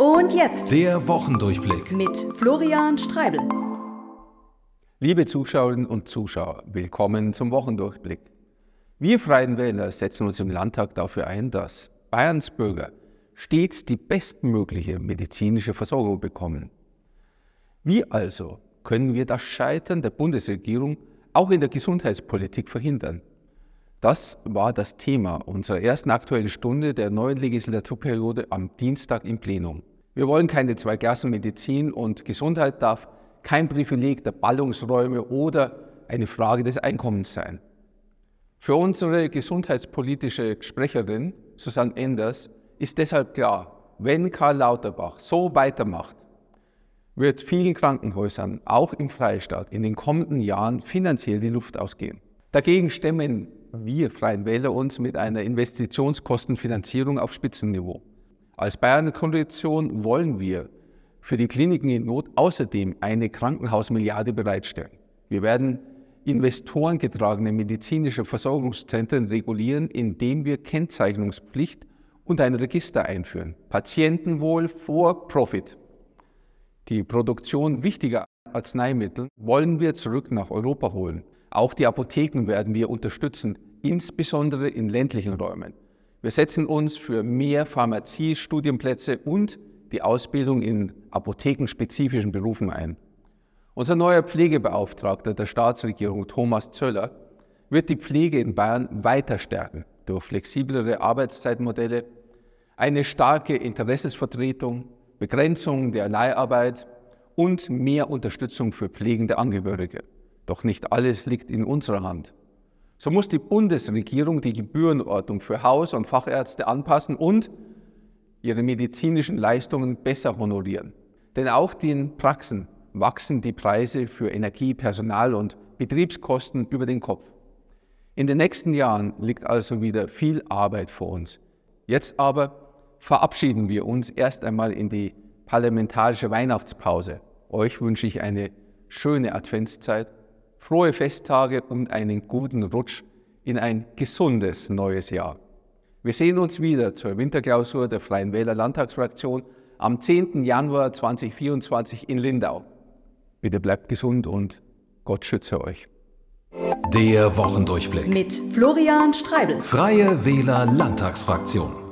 Und jetzt der Wochendurchblick mit Florian Streibel. Liebe Zuschauerinnen und Zuschauer, willkommen zum Wochendurchblick. Wir Freien Wähler setzen uns im Landtag dafür ein, dass Bayerns Bürger stets die bestmögliche medizinische Versorgung bekommen. Wie also können wir das Scheitern der Bundesregierung auch in der Gesundheitspolitik verhindern? Das war das Thema unserer ersten aktuellen Stunde der neuen Legislaturperiode am Dienstag im Plenum. Wir wollen keine Zweiklassenmedizin und Gesundheit darf kein Privileg der Ballungsräume oder eine Frage des Einkommens sein. Für unsere gesundheitspolitische Sprecherin Susanne Enders ist deshalb klar, wenn Karl Lauterbach so weitermacht, wird vielen Krankenhäusern, auch im Freistaat, in den kommenden Jahren finanziell die Luft ausgehen. Dagegen stemmen wir Freien Wähler uns mit einer Investitionskostenfinanzierung auf Spitzenniveau. Als Bayern-Koalition wollen wir für die Kliniken in Not außerdem eine Krankenhausmilliarde bereitstellen. Wir werden investorengetragene medizinische Versorgungszentren regulieren, indem wir Kennzeichnungspflicht und ein Register einführen. Patientenwohl vor Profit. Die Produktion wichtiger Arzneimittel wollen wir zurück nach Europa holen. Auch die Apotheken werden wir unterstützen, insbesondere in ländlichen Räumen. Wir setzen uns für mehr Pharmaziestudienplätze und die Ausbildung in apothekenspezifischen Berufen ein. Unser neuer Pflegebeauftragter der Staatsregierung, Thomas Zöller, wird die Pflege in Bayern weiter stärken durch flexiblere Arbeitszeitmodelle, eine starke Interessensvertretung, Begrenzung der Leiharbeit und mehr Unterstützung für pflegende Angehörige. Doch nicht alles liegt in unserer Hand. So muss die Bundesregierung die Gebührenordnung für Haus- und Fachärzte anpassen und ihre medizinischen Leistungen besser honorieren. Denn auch den Praxen wachsen die Preise für Energie, Personal und Betriebskosten über den Kopf. In den nächsten Jahren liegt also wieder viel Arbeit vor uns. Jetzt aber verabschieden wir uns erst einmal in die parlamentarische Weihnachtspause. Euch wünsche ich eine schöne Adventszeit frohe Festtage und einen guten Rutsch in ein gesundes neues Jahr. Wir sehen uns wieder zur Winterklausur der Freien Wähler Landtagsfraktion am 10. Januar 2024 in Lindau. Bitte bleibt gesund und Gott schütze euch. Der Wochendurchblick mit Florian Streibel. Freie Wähler Landtagsfraktion.